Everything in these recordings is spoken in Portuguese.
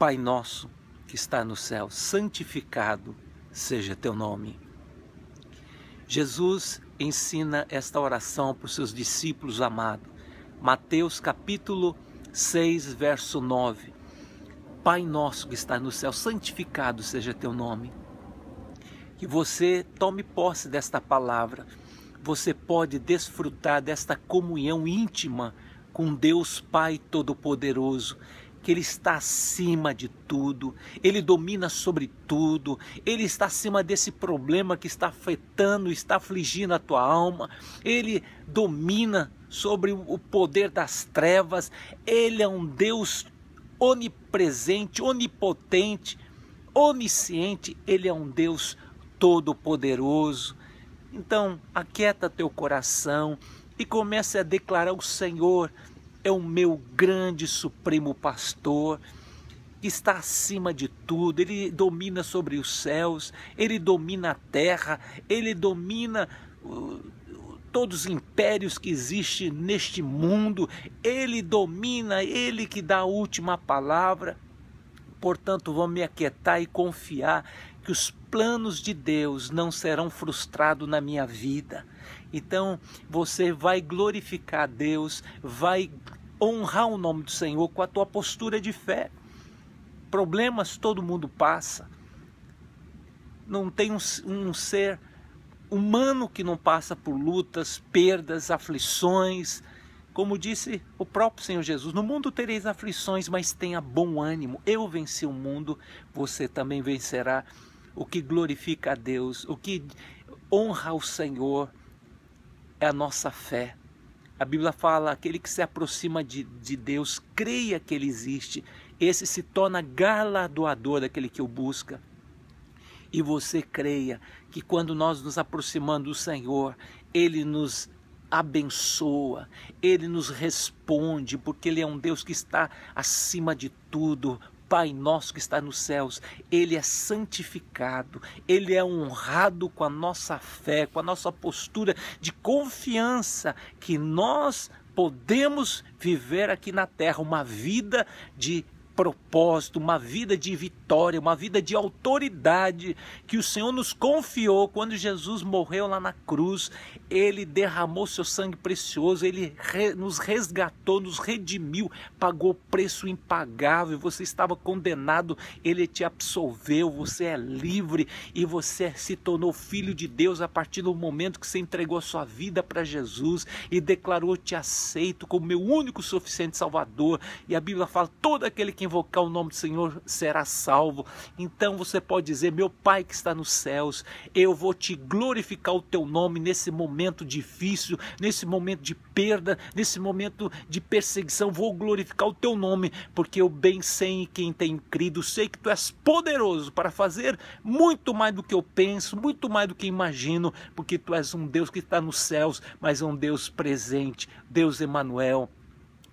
Pai nosso que está no céu, santificado seja teu nome. Jesus ensina esta oração para os seus discípulos amados. Mateus capítulo 6, verso 9. Pai nosso que está no céu, santificado seja teu nome. Que você tome posse desta palavra. Você pode desfrutar desta comunhão íntima com Deus Pai Todo-Poderoso que Ele está acima de tudo, Ele domina sobre tudo, Ele está acima desse problema que está afetando, está afligindo a tua alma, Ele domina sobre o poder das trevas, Ele é um Deus onipresente, onipotente, onisciente, Ele é um Deus todo-poderoso. Então, aquieta teu coração e comece a declarar o Senhor é o meu grande supremo pastor, que está acima de tudo, ele domina sobre os céus, ele domina a terra, ele domina uh, todos os impérios que existem neste mundo, ele domina, ele que dá a última palavra. Portanto, vou me aquietar e confiar que os planos de Deus não serão frustrados na minha vida. Então, você vai glorificar Deus, vai honrar o nome do Senhor com a tua postura de fé. Problemas todo mundo passa. Não tem um, um ser humano que não passa por lutas, perdas, aflições, como disse o próprio Senhor Jesus, no mundo tereis aflições, mas tenha bom ânimo. Eu venci o mundo, você também vencerá. O que glorifica a Deus, o que honra o Senhor é a nossa fé. A Bíblia fala: aquele que se aproxima de, de Deus, creia que Ele existe, esse se torna galardoador daquele que o busca. E você creia que quando nós nos aproximamos do Senhor, Ele nos abençoa, ele nos responde, porque ele é um Deus que está acima de tudo. Pai nosso que está nos céus, ele é santificado, ele é honrado com a nossa fé, com a nossa postura de confiança que nós podemos viver aqui na terra uma vida de propósito, uma vida de vitória, uma vida de autoridade que o Senhor nos confiou quando Jesus morreu lá na cruz. Ele derramou seu sangue precioso, ele re, nos resgatou, nos redimiu, pagou preço impagável. Você estava condenado, ele te absolveu. Você é livre e você se tornou filho de Deus a partir do momento que você entregou sua vida para Jesus e declarou: Te aceito como meu único suficiente Salvador. E a Bíblia fala: todo aquele que invocar o nome do Senhor será salvo. Então você pode dizer: Meu Pai que está nos céus, eu vou te glorificar o teu nome nesse momento momento difícil, nesse momento de perda, nesse momento de perseguição. Vou glorificar o teu nome, porque eu bem sei quem tem crido. Sei que tu és poderoso para fazer muito mais do que eu penso, muito mais do que imagino, porque tu és um Deus que está nos céus, mas é um Deus presente, Deus Emanuel,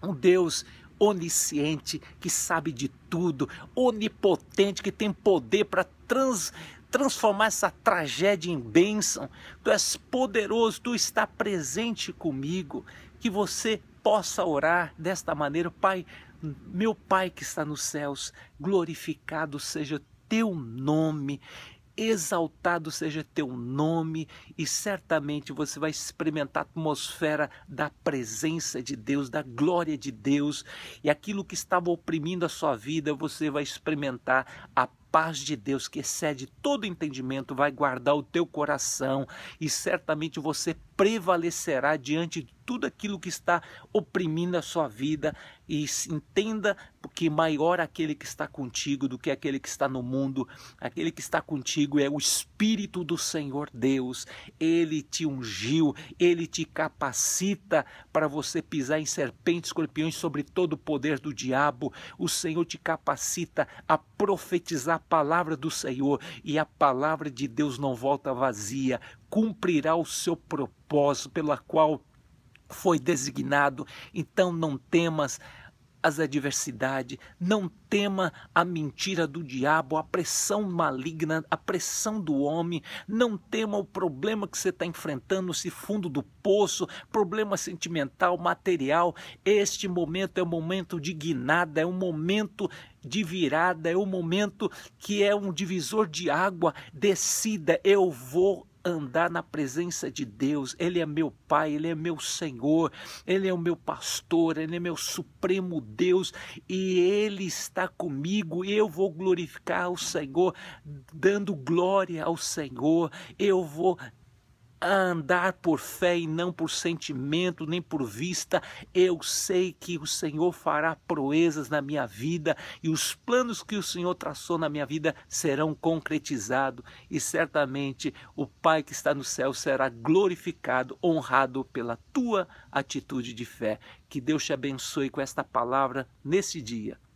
um Deus onisciente que sabe de tudo, onipotente que tem poder para trans transformar essa tragédia em bênção. Tu és poderoso, tu está presente comigo. Que você possa orar desta maneira, Pai. Meu Pai que está nos céus, glorificado seja teu nome exaltado seja teu nome e certamente você vai experimentar a atmosfera da presença de Deus, da glória de Deus, e aquilo que estava oprimindo a sua vida, você vai experimentar a paz de Deus, que excede todo entendimento, vai guardar o teu coração e certamente você prevalecerá diante de tudo aquilo que está oprimindo a sua vida e entenda que maior aquele que está contigo do que aquele que está no mundo. Aquele que está contigo é o Espírito do Senhor Deus. Ele te ungiu, ele te capacita para você pisar em serpentes, escorpiões, sobre todo o poder do diabo. O Senhor te capacita a profetizar a palavra do Senhor e a palavra de Deus não volta vazia cumprirá o seu propósito pela qual foi designado. Então não temas as adversidades, não tema a mentira do diabo, a pressão maligna, a pressão do homem, não tema o problema que você está enfrentando, esse fundo do poço, problema sentimental, material. Este momento é um momento de guinada, é um momento de virada, é um momento que é um divisor de água. Decida, eu vou andar na presença de Deus. Ele é meu Pai, Ele é meu Senhor, Ele é o meu pastor, Ele é meu supremo Deus e Ele está comigo. Eu vou glorificar o Senhor, dando glória ao Senhor. Eu vou a andar por fé e não por sentimento, nem por vista. Eu sei que o Senhor fará proezas na minha vida e os planos que o Senhor traçou na minha vida serão concretizados e certamente o Pai que está no céu será glorificado, honrado pela tua atitude de fé. Que Deus te abençoe com esta palavra nesse dia.